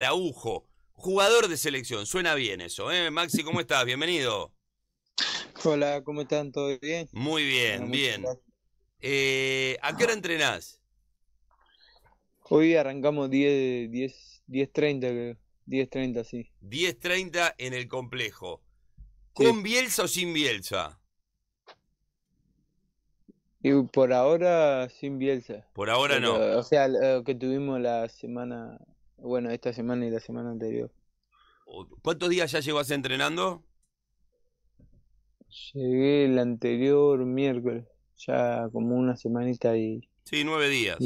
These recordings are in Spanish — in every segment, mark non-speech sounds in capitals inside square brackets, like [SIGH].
Araujo, jugador de selección. Suena bien eso, ¿eh? Maxi, ¿cómo estás? Bienvenido. Hola, ¿cómo están? ¿Todo bien? Muy bien, bien. Eh, ¿A qué hora entrenás? Hoy arrancamos 10, 10, 10.30, creo. 10.30, sí. 10.30 en el complejo. ¿Con Bielsa o sin Bielsa? por ahora sin Bielsa. Por ahora no. O sea, lo que tuvimos la semana bueno, esta semana y la semana anterior. Oh, ¿Cuántos días ya llevas entrenando? Llegué el anterior miércoles, ya como una semanita y... Sí, nueve días.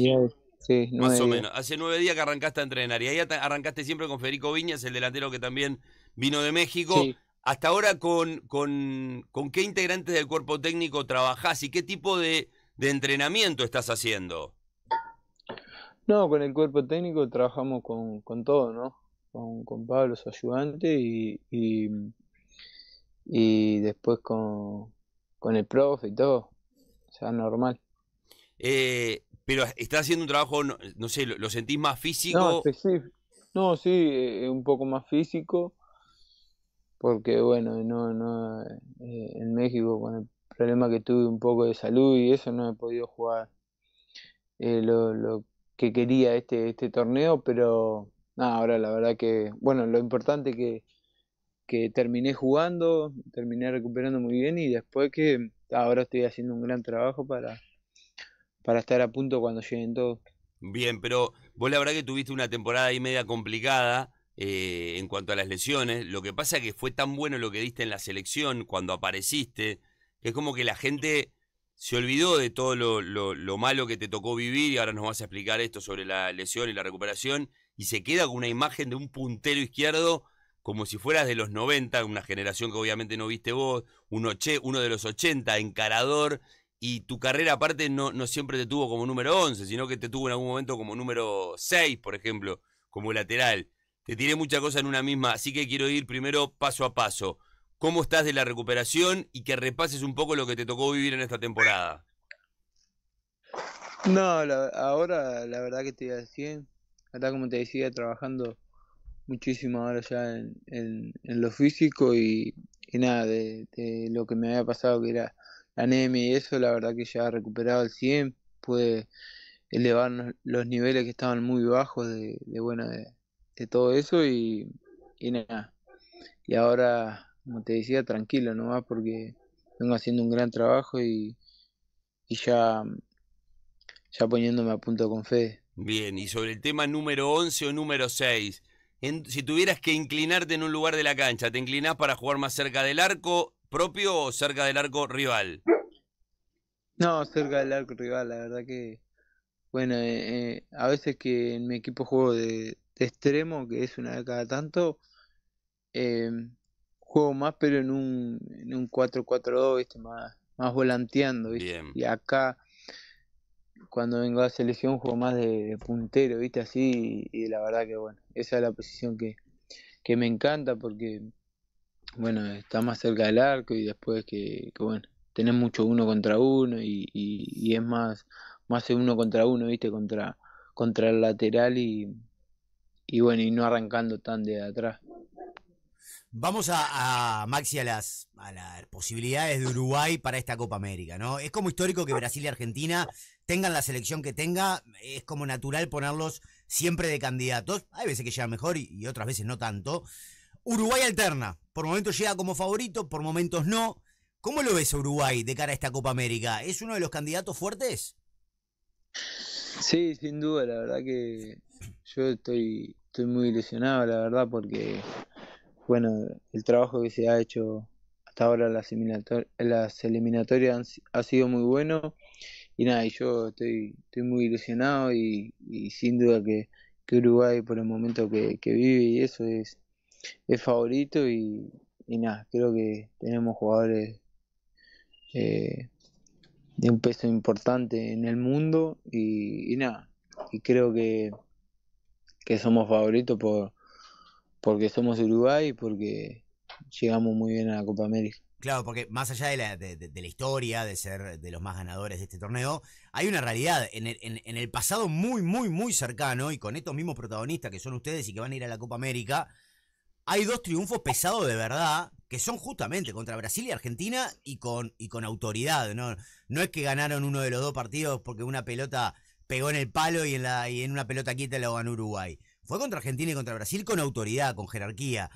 Más o menos. Hace nueve días que arrancaste a entrenar y ahí arrancaste siempre con Federico Viñas, el delantero que también vino de México. Hasta ahora, con, con, con, qué integrantes del cuerpo técnico trabajás y qué tipo de, de entrenamiento estás haciendo? No, con el cuerpo técnico trabajamos con, con todo, ¿no? Con, con Pablo, su ayudante, y, y, después con, el profe y todo. O sea, normal. Eh, pero está haciendo un trabajo, no, sé, lo, sentís más físico? No, sí, sí eh, un poco más físico, porque bueno, no, no, eh, en México con el problema que tuve un poco de salud y eso no he podido jugar. lo, lo que quería este, este torneo, pero ahora la verdad que, bueno, lo importante que, que terminé jugando, terminé recuperando muy bien y después que ahora estoy haciendo un gran trabajo para, para estar a punto cuando lleguen todos. Bien, pero vos la verdad que tuviste una temporada y media complicada eh, en cuanto a las lesiones. Lo que pasa es que fue tan bueno lo que diste en la selección cuando apareciste, es como que la gente se olvidó de todo lo, lo, malo que te tocó vivir y ahora nos vas a explicar esto sobre la lesión y la recuperación y se queda con una imagen de un puntero izquierdo como si fueras de los 90, una generación que obviamente no viste vos, uno de los 80, encarador, y tu carrera aparte no, no siempre te tuvo como número 11, sino que te tuvo en algún momento como número 6, por ejemplo, como lateral. Te tiré muchas cosas en una misma, así que quiero ir primero paso a paso cómo estás de la recuperación y que repases un poco lo que te tocó vivir en esta temporada. No, ahora la verdad que estoy al 100. Acá, como te decía, trabajando muchísimo ahora ya en, en, lo físico y, nada, de, lo que me había pasado, que era la anemia y eso, la verdad que ya he recuperado al 100, pude elevar los niveles que estaban muy bajos de, bueno, de, todo eso y nada. Y ahora como te decía, tranquilo nomás ah, porque vengo haciendo un gran trabajo y, y ya, ya poniéndome a punto con fe Bien, y sobre el tema número 11 o número 6, si tuvieras que inclinarte en un lugar de la cancha, ¿te inclinás para jugar más cerca del arco propio o cerca del arco rival? No, cerca del arco rival, la verdad que, bueno, eh, eh, a veces que en mi equipo juego de, extremo, que es una de cada tanto, eh, juego más, pero en un, en un 4-4-2, ¿viste? Más, más volanteando, Y acá, cuando vengo a selección, juego más de, puntero, ¿viste? Así, y, la verdad que, bueno, esa es la posición que, me encanta porque, bueno, está más cerca del arco y después que, que bueno, tenés mucho uno contra uno y, y, es más, más uno contra uno, ¿viste? Contra, contra el lateral y bueno, y no arrancando tan de atrás. Vamos a, Maxi a las, posibilidades de Uruguay para esta Copa América, ¿no? Es como histórico que Brasil y Argentina tengan la selección que tenga, es como natural ponerlos siempre de candidatos. Hay veces que llegan mejor y, otras veces no tanto. Uruguay alterna, por momentos llega como favorito, por momentos no. ¿Cómo lo ves Uruguay de cara a esta Copa América? ¿Es uno de los candidatos fuertes? Sí, sin duda, la verdad que yo estoy, estoy muy ilusionado, la verdad, porque bueno, el trabajo que se ha hecho hasta ahora las, las eliminatorias ha sido muy bueno y nada, yo estoy, muy ilusionado y, sin duda que, Uruguay por el momento que, vive y eso es, favorito y, nada, creo que tenemos jugadores eh, de un peso importante en el mundo y, y nada, y creo que, que somos favoritos por porque somos Uruguay y porque llegamos muy bien a la Copa América. Claro, porque más allá de la, de, la, historia, de ser de los más ganadores de este torneo, hay una realidad. En el, en, el, pasado muy, muy, muy cercano, y con estos mismos protagonistas que son ustedes y que van a ir a la Copa América, hay dos triunfos pesados de verdad, que son justamente contra Brasil y Argentina y con, y con autoridad. ¿no? no es que ganaron uno de los dos partidos porque una pelota pegó en el palo y en, la, y en una pelota quieta lo ganó Uruguay. Fue contra Argentina y contra Brasil con autoridad, con jerarquía.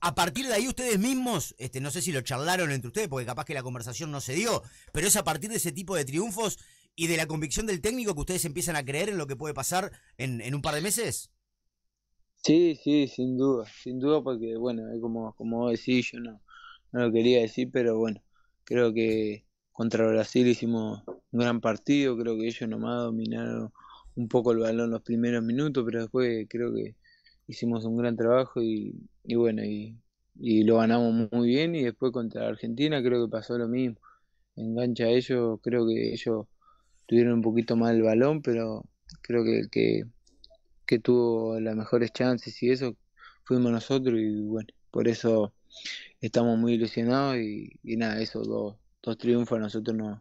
A partir de ahí ustedes mismos, este, no sé si lo charlaron entre ustedes, porque capaz que la conversación no se dio, pero es a partir de ese tipo de triunfos y de la convicción del técnico que ustedes empiezan a creer en lo que puede pasar en, un par de meses. Sí, sí, sin duda, sin duda, porque bueno, como, como decís, yo no, no lo quería decir, pero bueno, creo que contra Brasil hicimos un gran partido, creo que ellos nomás dominaron un poco el balón los primeros minutos, pero después creo que hicimos un gran trabajo y, bueno, y, lo ganamos muy bien y después contra Argentina creo que pasó lo mismo. Engancha a ellos, creo que ellos tuvieron un poquito más el balón, pero creo que que, tuvo las mejores chances y eso fuimos nosotros y bueno, por eso estamos muy ilusionados y, nada, esos dos, dos triunfos nosotros nos,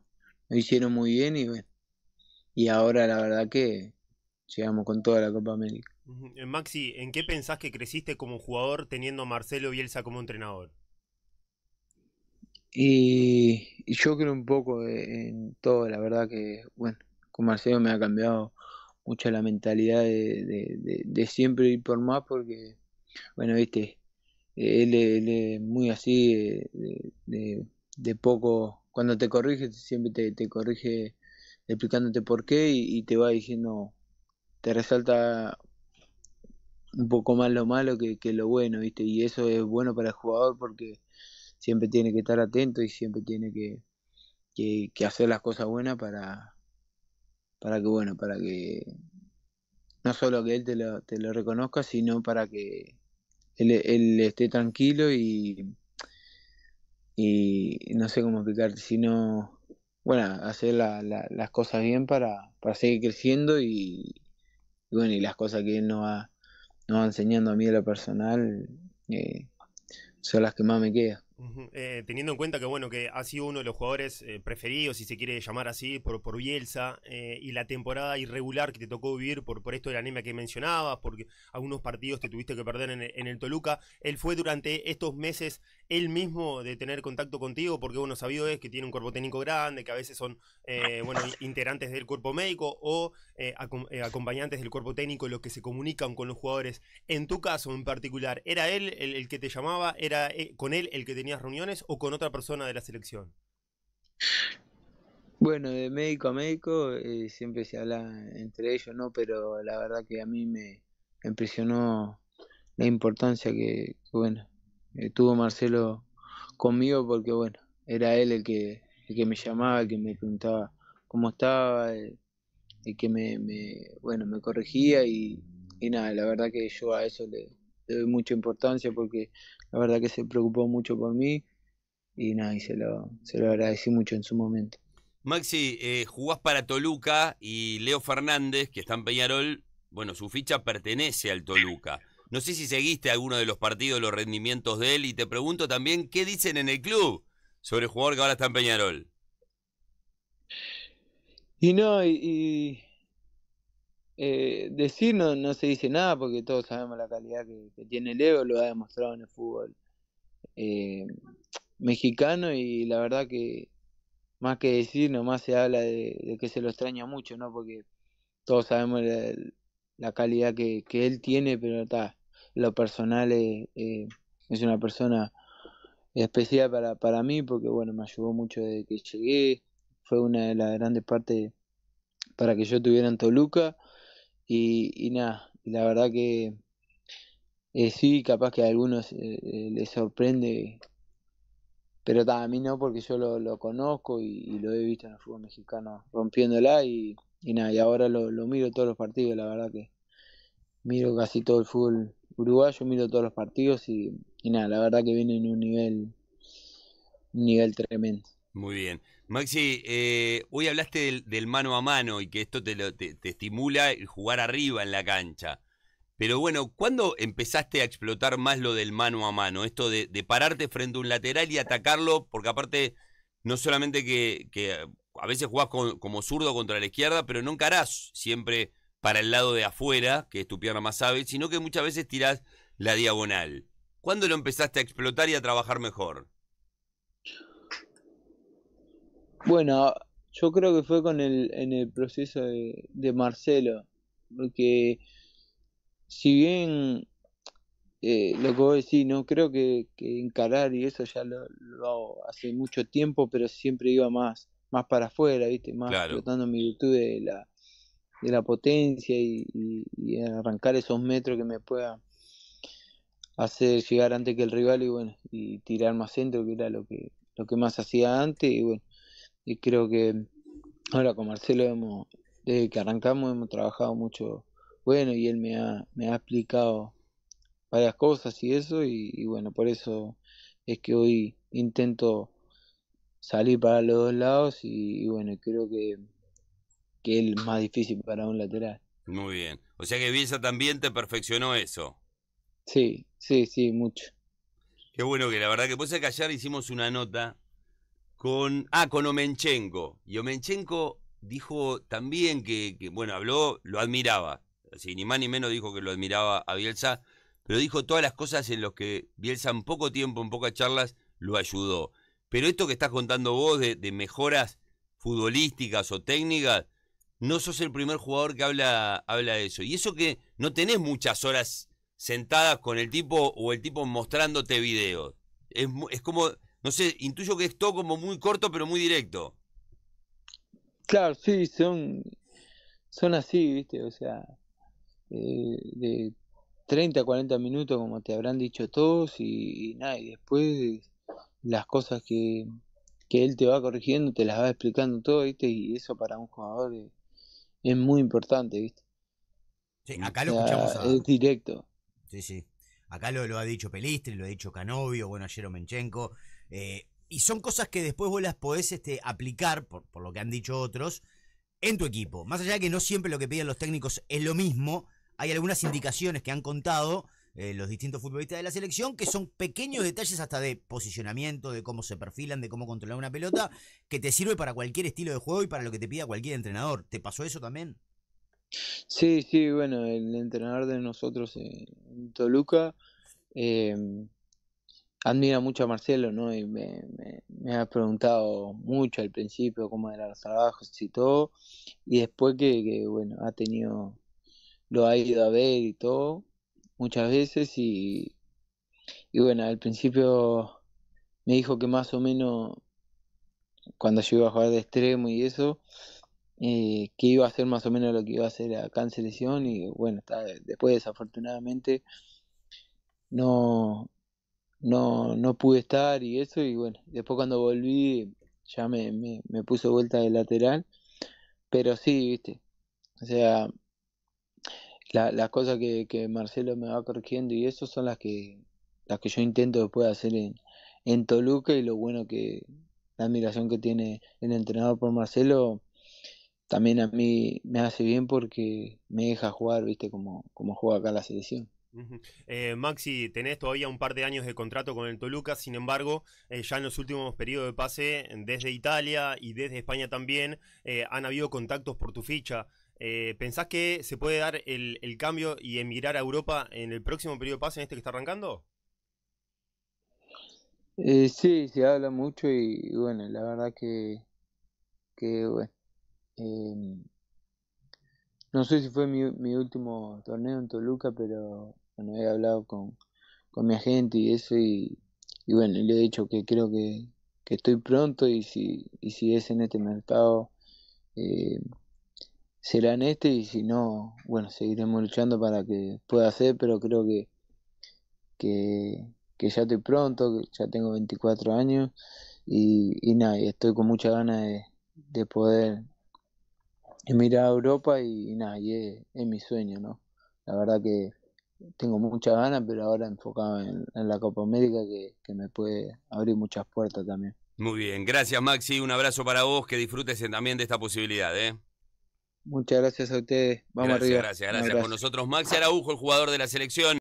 nos hicieron muy bien y bueno, y ahora la verdad que llegamos con toda la Copa América. Eh, Maxi, ¿en qué pensás que creciste como jugador teniendo a Marcelo Bielsa como entrenador? Y yo creo un poco e-, en todo, la verdad que, bueno, con Marcelo me ha cambiado mucho la mentalidad de, siempre ir por más porque, bueno, viste, eh, él, es muy así de, poco, cuando te corrige, siempre te corrige explicándote por qué y, te va diciendo, te resalta un poco más lo malo que, lo bueno, ¿viste? Y eso es bueno para el jugador porque siempre tiene que estar atento y siempre tiene que, que, hacer las cosas buenas para, para que, bueno, para que no solo que él te lo, te lo reconozca, sino para que él, él esté tranquilo y, y no sé cómo explicarte, sino bueno, hacer las cosas bien para, seguir creciendo y, bueno, y las cosas que él nos va, enseñando a mí a lo personal eh, son las que más me quedan. Eh, teniendo en cuenta que bueno que ha sido uno de los jugadores eh, preferidos, si se quiere llamar así, por, por Bielsa, y la temporada irregular que te tocó vivir por, por esto del anime anemia que mencionabas, porque algunos partidos te tuviste que perder en, en el Toluca, él fue durante estos meses él mismo de tener contacto contigo? Porque bueno, sabido es que tiene un cuerpo técnico grande, que a veces son eh, bueno, [LAUGHS] integrantes del cuerpo médico o eh, eh, acompañantes del cuerpo técnico, los que se comunican con los jugadores. En tu caso en particular, ¿era él el, que te llamaba? ¿Era con él el que tenías reuniones o con otra persona de la selección? Bueno, de médico a médico siempre se habla entre ellos, ¿no? Pero la verdad que a mí me impresionó la importancia que bueno, tuvo Marcelo conmigo porque, bueno, era él el que, el que me llamaba, el que me preguntaba cómo estaba, el, que me, me, bueno, me corregía y, nada, la verdad que yo a eso le, doy mucha importancia porque la verdad que se preocupó mucho por mí y nada, y se lo, se lo agradecí mucho en su momento. Maxi, eh, jugás para Toluca y Leo Fernández, que está en Peñarol, bueno, su ficha pertenece al Toluca. No sé si seguiste alguno de los partidos, los rendimientos de él, y te pregunto también qué dicen en el club sobre el jugador que ahora está en Peñarol. Y no, y, eh, decir no, se dice nada porque todos sabemos la calidad que, tiene el Leo, lo ha demostrado en el fútbol eh, mexicano y la verdad que más que decir, nomás se habla de, de que se lo extraña mucho, ¿no? Porque todos sabemos el, la calidad que, él tiene, pero está lo personal eh, eh, es, una persona especial para, para mí porque bueno, me ayudó mucho desde que llegué, fue una de las grandes partes para que yo tuviera en Toluca y, y nada, la verdad que eh, sí, capaz que a algunos les sorprende, pero también a mí no porque yo lo, conozco y, y, lo he visto en el fútbol mexicano rompiéndola y, y nada, y ahora lo, miro todos los partidos, la verdad que miro casi todo el fútbol uruguayo, miro todos los partidos y, nada, la verdad que viene en un nivel, nivel tremendo. Muy bien. Maxi, eh, hoy hablaste del, mano a mano y que esto te, estimula el jugar arriba en la cancha. Pero bueno, ¿cuándo empezaste a explotar más lo del mano a mano? Esto de, pararte frente a un lateral y atacarlo, porque aparte, no solamente que a veces jugás como zurdo contra la izquierda, pero no encarás siempre para el lado de afuera, que es tu pierna más sabe, sino que muchas veces tirás la diagonal. ¿Cuándo lo empezaste a explotar y a trabajar mejor? Bueno, yo creo que fue con el, en el proceso de, Marcelo, porque si bien eh, lo que vos decís, no creo que, encarar y eso ya lo, lo, hago hace mucho tiempo, pero siempre iba más más para afuera, ¿viste? Más claro. explotando mi youtube de la, potencia y, arrancar esos metros que me pueda hacer llegar antes que el rival y bueno, y tirar más centro, que era lo que, lo que más hacía antes y bueno, y creo que ahora con Marcelo hemos, desde que arrancamos hemos trabajado mucho bueno y él me ha, me explicado varias cosas y eso y bueno, por eso es que hoy intento Salí para los dos lados y, bueno, creo que, que es más difícil para un lateral. Muy bien. O sea que Bielsa también te perfeccionó eso. Sí, sí, sí, mucho. Qué bueno que la verdad que puse que ayer hicimos una nota con ah, con Omenchenko. Y Omenchenko dijo también que, que bueno, habló, lo admiraba. Así, ni más ni menos dijo que lo admiraba a Bielsa, pero dijo todas las cosas en las que Bielsa en poco tiempo, en pocas charlas, lo ayudó. Pero esto que estás contando vos de, mejoras futbolísticas o técnicas, no sos el primer jugador que habla, habla de eso. Y eso que no tenés muchas horas sentadas con el tipo o el tipo mostrándote videos. Es, es como, no sé, intuyo que es todo como muy corto pero muy directo. Claro, sí, son, son así, viste, o sea, eh, de 30 a 40 minutos como te habrán dicho todos y, y nada, y después las cosas que, él te va corrigiendo, te las va explicando todo, ¿viste? Y eso para un jugador es, muy importante, ¿viste? acá lo escuchamos a... Es directo. Sí, sí. Acá lo, lo ha dicho Pelistri, lo ha dicho Canovio, bueno, ayer Menchenko. Eh, y son cosas que después vos las podés este, aplicar, por, por lo que han dicho otros, en tu equipo. Más allá de que no siempre lo que piden los técnicos es lo mismo, hay algunas indicaciones que han contado eh, los distintos futbolistas de la selección, que son pequeños detalles hasta de posicionamiento, de cómo se perfilan, de cómo controlar una pelota, que te sirve para cualquier estilo de juego y para lo que te pida cualquier entrenador. ¿Te pasó eso también? Sí, sí, bueno, el entrenador de nosotros en Toluca em, admira mucho a Marcelo, ¿no? Y me, ha preguntado mucho al principio cómo era los trabajos y todo, y después que bueno, ha tenido, lo ha ido a ver y todo, muchas veces y, y bueno, al principio me dijo que más o menos cuando yo iba a jugar de extremo y eso, eh, que iba a hacer más o menos lo que iba a hacer acá en y bueno, después desafortunadamente no, no, no pude estar y eso y bueno, después cuando volví ya me, me, me puso vuelta de lateral, pero sí, viste, o sea, la, las cosas que, Marcelo me va corrigiendo y eso son las que, las que yo intento después hacer en, Toluca y lo bueno que la admiración que tiene el entrenador por Marcelo también a mí me hace bien porque me deja jugar, viste, como, juega acá la selección. Eh, Maxi, tenés todavía un par de años de contrato con el Toluca, sin embargo, eh, ya en los últimos periodos de pase, desde Italia y desde España también, eh, han habido contactos por tu ficha. Eh, ¿Pensás que se puede dar el, el, cambio y emigrar a Europa en el próximo periodo de pase, en este que está arrancando? Eh, sí, se habla mucho y, bueno, la verdad que, que bueno, em, no sé si fue mi, mi, último torneo en Toluca, pero bueno, he hablado con, mi agente y eso y, bueno, le he dicho que creo que, que estoy pronto y si, y si es en este mercado... Eh, será en este y si no, bueno, seguiremos luchando para que pueda ser, pero creo que, que, ya estoy pronto, que ya tengo 24 años y, y nada, estoy con mucha ganas de, poder mirar a Europa y, nada, y es, mi sueño, ¿no? La verdad que tengo mucha ganas, pero ahora enfocado en, la Copa América que, que me puede abrir muchas puertas también. Muy bien, gracias Maxi, un abrazo para vos, que disfrutes también de esta posibilidad, ¿eh? Muchas gracias a ustedes. Vamos gracias, Gracias, gracias. Por nosotros, Maxi Araujo, el jugador de la selección.